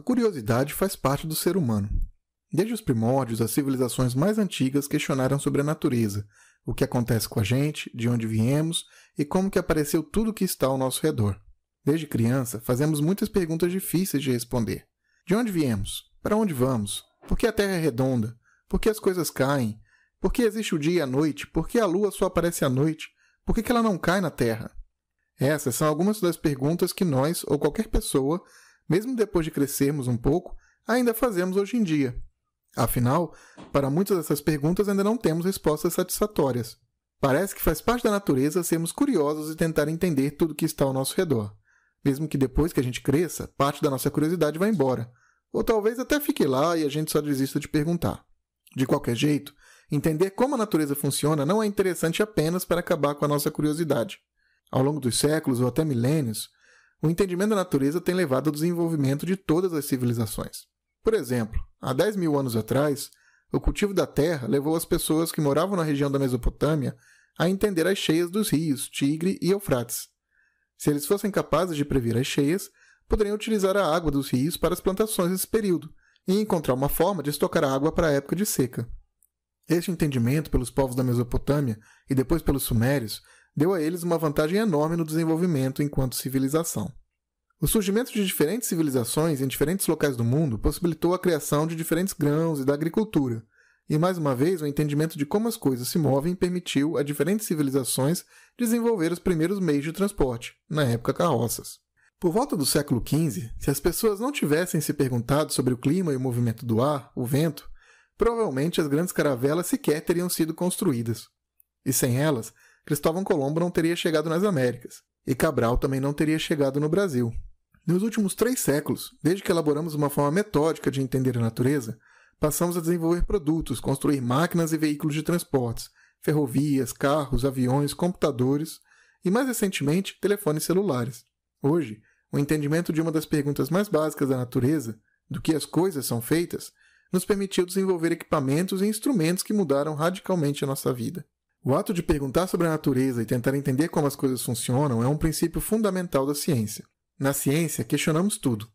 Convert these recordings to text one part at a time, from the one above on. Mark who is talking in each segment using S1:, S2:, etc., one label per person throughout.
S1: A curiosidade faz parte do ser humano. Desde os primórdios, as civilizações mais antigas questionaram sobre a natureza, o que acontece com a gente, de onde viemos e como que apareceu tudo o que está ao nosso redor. Desde criança, fazemos muitas perguntas difíceis de responder. De onde viemos? Para onde vamos? Por que a Terra é redonda? Por que as coisas caem? Por que existe o dia e a noite? Por que a Lua só aparece à noite? Por que ela não cai na Terra? Essas são algumas das perguntas que nós, ou qualquer pessoa, mesmo depois de crescermos um pouco, ainda fazemos hoje em dia? Afinal, para muitas dessas perguntas ainda não temos respostas satisfatórias. Parece que faz parte da natureza sermos curiosos e tentar entender tudo que está ao nosso redor. Mesmo que depois que a gente cresça, parte da nossa curiosidade vá embora. Ou talvez até fique lá e a gente só desista de perguntar. De qualquer jeito, entender como a natureza funciona não é interessante apenas para acabar com a nossa curiosidade. Ao longo dos séculos ou até milênios, o entendimento da natureza tem levado ao desenvolvimento de todas as civilizações. Por exemplo, há 10 mil anos atrás, o cultivo da terra levou as pessoas que moravam na região da Mesopotâmia a entender as cheias dos rios Tigre e Eufrates. Se eles fossem capazes de prever as cheias, poderiam utilizar a água dos rios para as plantações nesse período e encontrar uma forma de estocar a água para a época de seca. Este entendimento pelos povos da Mesopotâmia e depois pelos Sumérios deu a eles uma vantagem enorme no desenvolvimento enquanto civilização. O surgimento de diferentes civilizações em diferentes locais do mundo possibilitou a criação de diferentes grãos e da agricultura, e mais uma vez o entendimento de como as coisas se movem permitiu a diferentes civilizações desenvolver os primeiros meios de transporte, na época carroças. Por volta do século XV, se as pessoas não tivessem se perguntado sobre o clima e o movimento do ar, o vento, provavelmente as grandes caravelas sequer teriam sido construídas. E sem elas, Cristóvão Colombo não teria chegado nas Américas, e Cabral também não teria chegado no Brasil. Nos últimos três séculos, desde que elaboramos uma forma metódica de entender a natureza, passamos a desenvolver produtos, construir máquinas e veículos de transportes, ferrovias, carros, aviões, computadores e, mais recentemente, telefones celulares. Hoje, o entendimento de uma das perguntas mais básicas da natureza, do que as coisas são feitas, nos permitiu desenvolver equipamentos e instrumentos que mudaram radicalmente a nossa vida. O ato de perguntar sobre a natureza e tentar entender como as coisas funcionam é um princípio fundamental da ciência. Na ciência, questionamos tudo,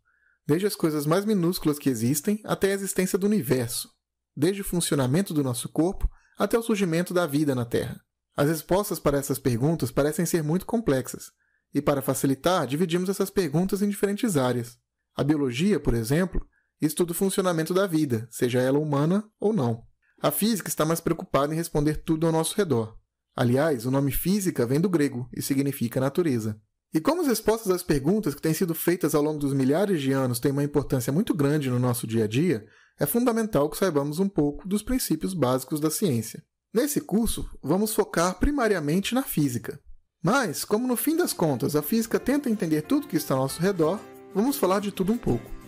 S1: desde as coisas mais minúsculas que existem até a existência do universo, desde o funcionamento do nosso corpo até o surgimento da vida na Terra. As respostas para essas perguntas parecem ser muito complexas, e para facilitar, dividimos essas perguntas em diferentes áreas. A biologia, por exemplo, estuda o funcionamento da vida, seja ela humana ou não. A física está mais preocupada em responder tudo ao nosso redor. Aliás, o nome física vem do grego e significa natureza. E como as respostas às perguntas que têm sido feitas ao longo dos milhares de anos têm uma importância muito grande no nosso dia a dia, é fundamental que saibamos um pouco dos princípios básicos da ciência. Nesse curso, vamos focar primariamente na física. Mas, como no fim das contas a física tenta entender tudo que está ao nosso redor, vamos falar de tudo um pouco.